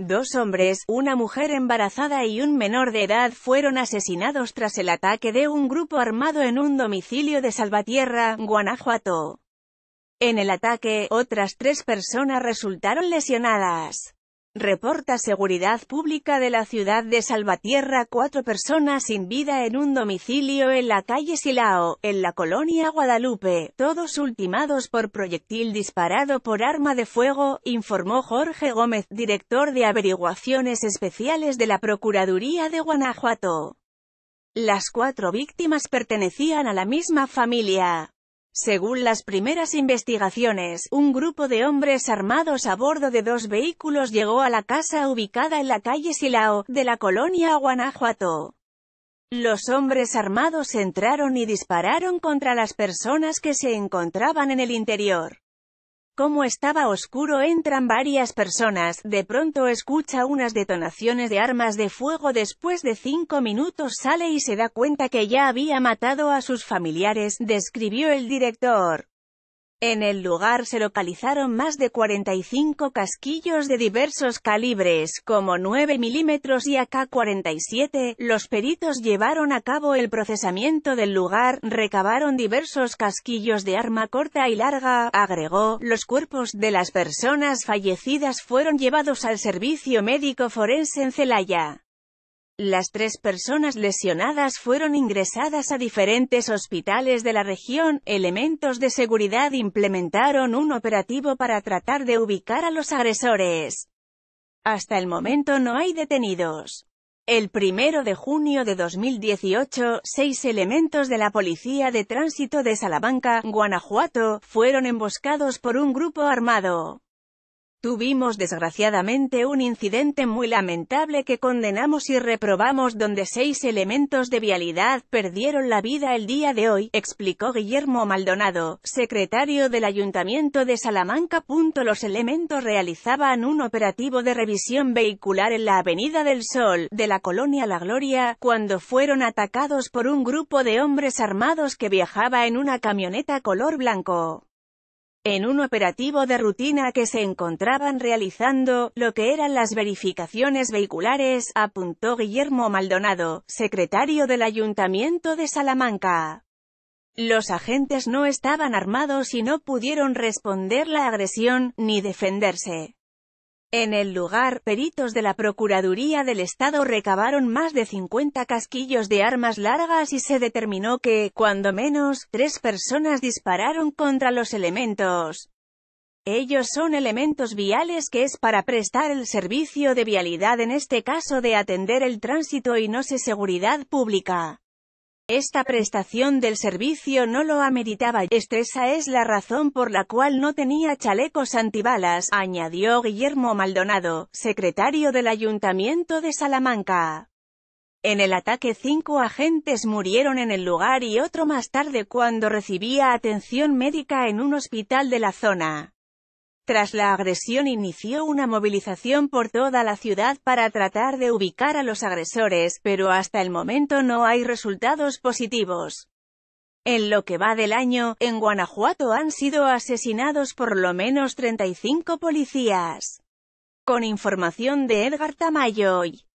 Dos hombres, una mujer embarazada y un menor de edad fueron asesinados tras el ataque de un grupo armado en un domicilio de Salvatierra, Guanajuato. En el ataque, otras tres personas resultaron lesionadas. Reporta Seguridad Pública de la ciudad de Salvatierra cuatro personas sin vida en un domicilio en la calle Silao, en la colonia Guadalupe, todos ultimados por proyectil disparado por arma de fuego, informó Jorge Gómez, director de Averiguaciones Especiales de la Procuraduría de Guanajuato. Las cuatro víctimas pertenecían a la misma familia. Según las primeras investigaciones, un grupo de hombres armados a bordo de dos vehículos llegó a la casa ubicada en la calle Silao, de la colonia Guanajuato. Los hombres armados entraron y dispararon contra las personas que se encontraban en el interior. Como estaba oscuro entran varias personas, de pronto escucha unas detonaciones de armas de fuego después de cinco minutos sale y se da cuenta que ya había matado a sus familiares, describió el director. En el lugar se localizaron más de 45 casquillos de diversos calibres, como 9 milímetros y AK-47. Los peritos llevaron a cabo el procesamiento del lugar, recabaron diversos casquillos de arma corta y larga, agregó. Los cuerpos de las personas fallecidas fueron llevados al servicio médico forense en Celaya. Las tres personas lesionadas fueron ingresadas a diferentes hospitales de la región. Elementos de seguridad implementaron un operativo para tratar de ubicar a los agresores. Hasta el momento no hay detenidos. El primero de junio de 2018, seis elementos de la Policía de Tránsito de Salamanca, Guanajuato, fueron emboscados por un grupo armado. Tuvimos desgraciadamente un incidente muy lamentable que condenamos y reprobamos donde seis elementos de vialidad perdieron la vida el día de hoy, explicó Guillermo Maldonado, secretario del Ayuntamiento de Salamanca. Los elementos realizaban un operativo de revisión vehicular en la Avenida del Sol, de la colonia La Gloria, cuando fueron atacados por un grupo de hombres armados que viajaba en una camioneta color blanco en un operativo de rutina que se encontraban realizando, lo que eran las verificaciones vehiculares, apuntó Guillermo Maldonado, secretario del Ayuntamiento de Salamanca. Los agentes no estaban armados y no pudieron responder la agresión, ni defenderse. En el lugar, peritos de la Procuraduría del Estado recabaron más de 50 casquillos de armas largas y se determinó que, cuando menos, tres personas dispararon contra los elementos. Ellos son elementos viales que es para prestar el servicio de vialidad en este caso de atender el tránsito y no sé seguridad pública. Esta prestación del servicio no lo ameritaba, esa es la razón por la cual no tenía chalecos antibalas, añadió Guillermo Maldonado, secretario del Ayuntamiento de Salamanca. En el ataque cinco agentes murieron en el lugar y otro más tarde cuando recibía atención médica en un hospital de la zona. Tras la agresión inició una movilización por toda la ciudad para tratar de ubicar a los agresores, pero hasta el momento no hay resultados positivos. En lo que va del año, en Guanajuato han sido asesinados por lo menos 35 policías. Con información de Edgar Tamayoy.